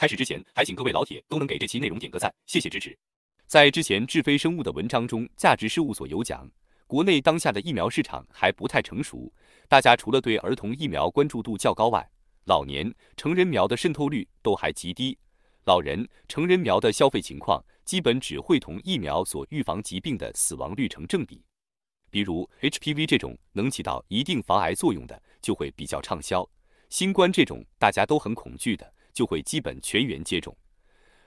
开始之前，还请各位老铁都能给这期内容点个赞，谢谢支持。在之前智飞生物的文章中，价值事务所有讲，国内当下的疫苗市场还不太成熟，大家除了对儿童疫苗关注度较高外，老年成人苗的渗透率都还极低。老人成人苗的消费情况，基本只会同疫苗所预防疾病的死亡率成正比。比如 HPV 这种能起到一定防癌作用的，就会比较畅销。新冠这种大家都很恐惧的。就会基本全员接种，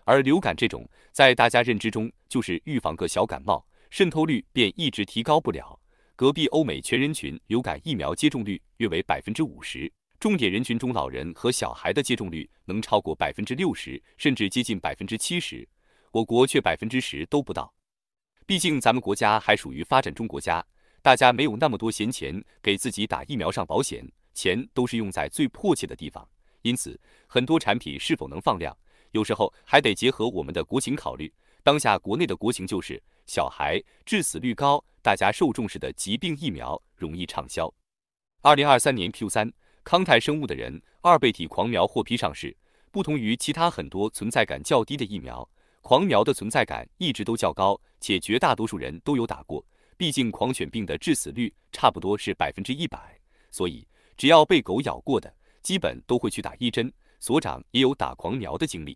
而流感这种在大家认知中就是预防个小感冒，渗透率便一直提高不了。隔壁欧美全人群流感疫苗接种率约为百分之五十，重点人群中老人和小孩的接种率能超过百分之六十，甚至接近百分之七十，我国却百分之十都不到。毕竟咱们国家还属于发展中国家，大家没有那么多闲钱给自己打疫苗上保险，钱都是用在最迫切的地方。因此，很多产品是否能放量，有时候还得结合我们的国情考虑。当下国内的国情就是，小孩致死率高，大家受重视的疾病疫苗容易畅销。二零二三年 Q3，康泰生物的人二倍体狂苗获批上市。不同于其他很多存在感较低的疫苗，狂苗的存在感一直都较高，且绝大多数人都有打过。毕竟狂犬病的致死率差不多是百分之一百，所以只要被狗咬过的。基本都会去打一针，所长也有打狂苗的经历。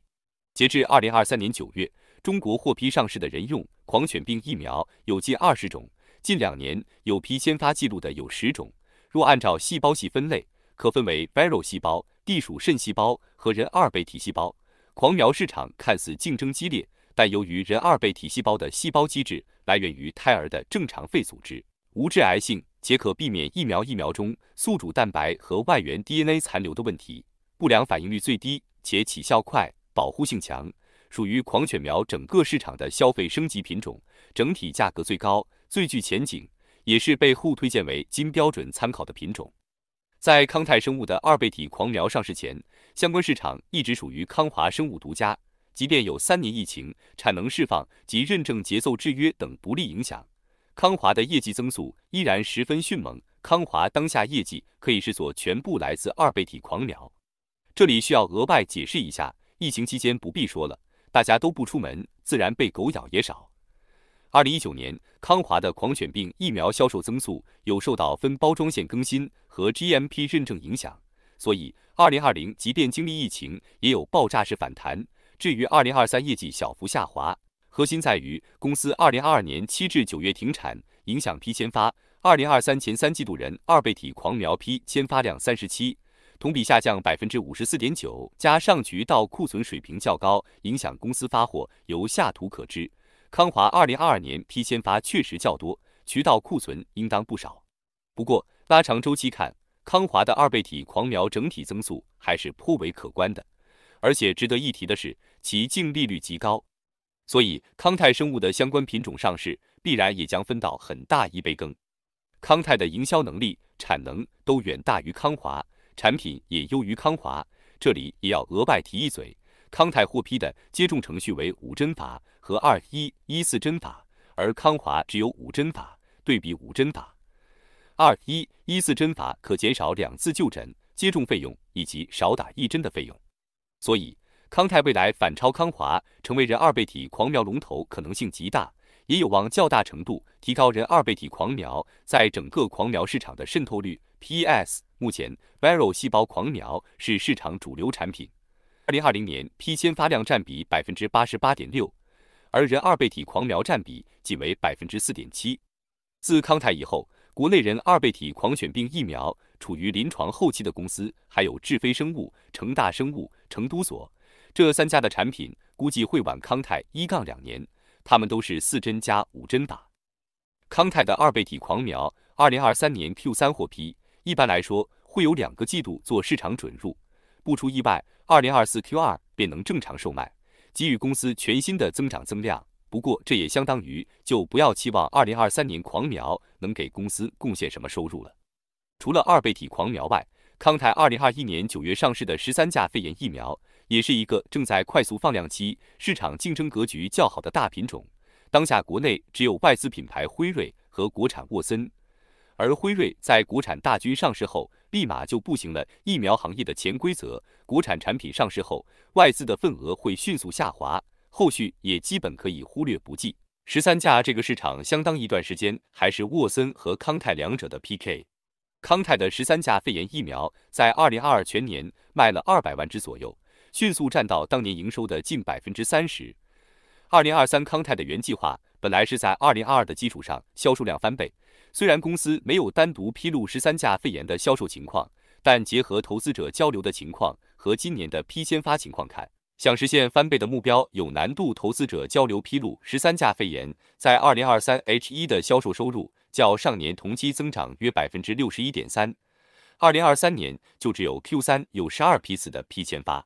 截至二零二三年九月，中国获批上市的人用狂犬病疫苗有近二十种，近两年有批先发记录的有十种。若按照细胞系分类，可分为 v i r a l 细胞、地鼠肾细胞和人二倍体细胞。狂苗市场看似竞争激烈，但由于人二倍体细胞的细胞机制来源于胎儿的正常肺组织，无致癌性。且可避免疫苗疫苗中宿主蛋白和外源 DNA 残留的问题，不良反应率最低，且起效快，保护性强，属于狂犬苗整个市场的消费升级品种，整体价格最高，最具前景，也是被互推荐为金标准参考的品种。在康泰生物的二倍体狂苗上市前，相关市场一直属于康华生物独家，即便有三年疫情、产能释放及认证节奏制约等不利影响。康华的业绩增速依然十分迅猛，康华当下业绩可以视作全部来自二倍体狂苗。这里需要额外解释一下，疫情期间不必说了，大家都不出门，自然被狗咬也少。二零一九年康华的狂犬病疫苗销售增速有受到分包装线更新和 GMP 认证影响，所以二零二零即便经历疫情也有爆炸式反弹。至于二零二三业绩小幅下滑。核心在于，公司二零二二年七至九月停产，影响批签发。二零二三前三季度人二倍体狂苗批签发量三十七，同比下降百分之五十四点九。加上渠道库存水平较高，影响公司发货。由下图可知，康华二零二二年批签发确实较多，渠道库存应当不少。不过拉长周期看，康华的二倍体狂苗整体增速还是颇为可观的。而且值得一提的是，其净利率极高。所以康泰生物的相关品种上市，必然也将分到很大一杯羹。康泰的营销能力、产能都远大于康华，产品也优于康华。这里也要额外提一嘴，康泰获批的接种程序为五针法和二一一四针法，而康华只有五针法。对比五针法、二一一四针法，可减少两次就诊、接种费用以及少打一针的费用。所以。康泰未来反超康华，成为人二倍体狂苗龙头可能性极大，也有望较大程度提高人二倍体狂苗在整个狂苗市场的渗透率。PS，目前 viral 细胞狂苗是市场主流产品，二零二零年批签发量占比百分之八十八点六，而人二倍体狂苗占比仅为百分之四点七。自康泰以后，国内人二倍体狂犬病疫苗处于临床后期的公司还有智飞生物、成大生物、成都所。这三家的产品估计会晚康泰一杠两年，他们都是四针加五针打。康泰的二倍体狂苗，二零二三年 Q 三获批，一般来说会有两个季度做市场准入，不出意外，二零二四 Q 二便能正常售卖，给予公司全新的增长增量。不过这也相当于就不要期望二零二三年狂苗能给公司贡献什么收入了。除了二倍体狂苗外，康泰二零二一年九月上市的十三价肺炎疫苗。也是一个正在快速放量期、市场竞争格局较好的大品种。当下国内只有外资品牌辉瑞和国产沃森，而辉瑞在国产大军上市后，立马就步行了疫苗行业的潜规则：国产产品上市后，外资的份额会迅速下滑，后续也基本可以忽略不计。十三价这个市场相当一段时间还是沃森和康泰两者的 PK。康泰的十三价肺炎疫苗在二零二二全年卖了二百万只左右。迅速占到当年营收的近百分之三十。二零二三康泰的原计划本来是在二零二二的基础上销售量翻倍，虽然公司没有单独披露十三价肺炎的销售情况，但结合投资者交流的情况和今年的批签发情况看，想实现翻倍的目标有难度。投资者交流披露，十三价肺炎在二零二三 H 一的销售收入较上年同期增长约百分之六十一点三，二零二三年就只有 Q 三有十二批次的批签发。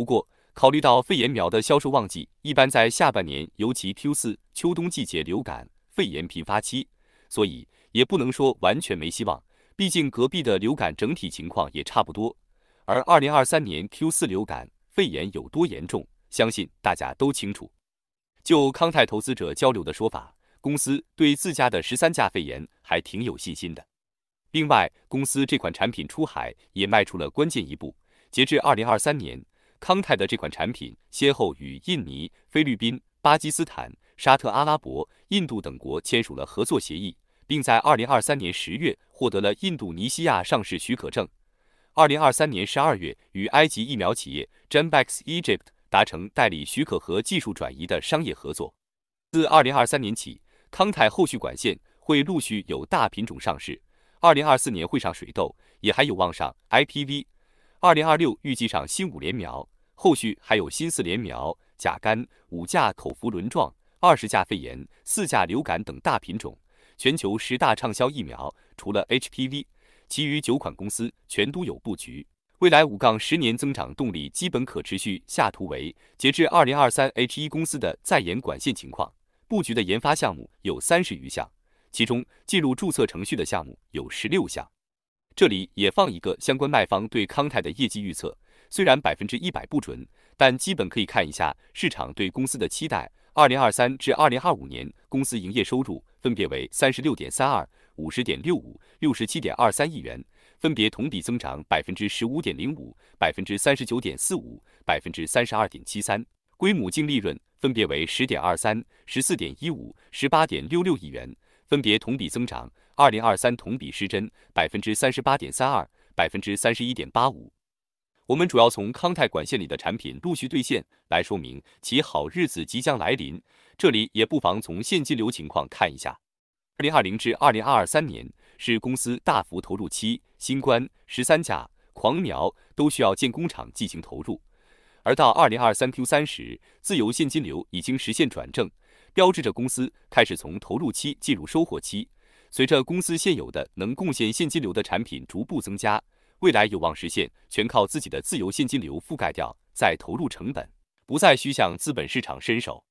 不过，考虑到肺炎苗的销售旺季一般在下半年，尤其 Q 四秋冬季节流感、肺炎频发期，所以也不能说完全没希望。毕竟隔壁的流感整体情况也差不多。而2023年 Q 四流感肺炎有多严重，相信大家都清楚。就康泰投资者交流的说法，公司对自家的十三价肺炎还挺有信心的。另外，公司这款产品出海也迈出了关键一步。截至2023年。康泰的这款产品先后与印尼、菲律宾、巴基斯坦、沙特阿拉伯、印度等国签署了合作协议，并在二零二三年十月获得了印度尼西亚上市许可证。二零二三年十二月，与埃及疫苗企业 j e m a x Egypt 达成代理许可和技术转移的商业合作。自二零二三年起，康泰后续管线会陆续有大品种上市，二零二四年会上水痘，也还有望上 IPV。二零二六预计上新五联苗，后续还有新四联苗、甲肝、五价口服轮状、二十价肺炎、四价流感等大品种。全球十大畅销疫苗，除了 HPV，其余九款公司全都有布局。未来五杠十年增长动力基本可持续。下图为截至二零二三 H 一公司的在研管线情况，布局的研发项目有三十余项，其中进入注册程序的项目有十六项。这里也放一个相关卖方对康泰的业绩预测，虽然百分之一百不准，但基本可以看一下市场对公司的期待。二零二三至二零二五年，公司营业收入分别为三十六点三二、五十点六五、六十七点二三亿元，分别同比增长百分之十五点零五、百分之三十九点四五、百分之三十二点七三；归母净利润分别为十点二三、十四点一五、十八点六六亿元。分别同比增长二零二三同比失真百分之三十八点三二百分之三十一点八五。我们主要从康泰管线里的产品陆续兑现来说明其好日子即将来临。这里也不妨从现金流情况看一下。二零二零至二零二二三年是公司大幅投入期，新冠十三价狂苗都需要建工厂进行投入，而到二零二三 Q 三时，自由现金流已经实现转正。标志着公司开始从投入期进入收获期。随着公司现有的能贡献现金流的产品逐步增加，未来有望实现全靠自己的自由现金流覆盖掉再投入成本，不再需向资本市场伸手。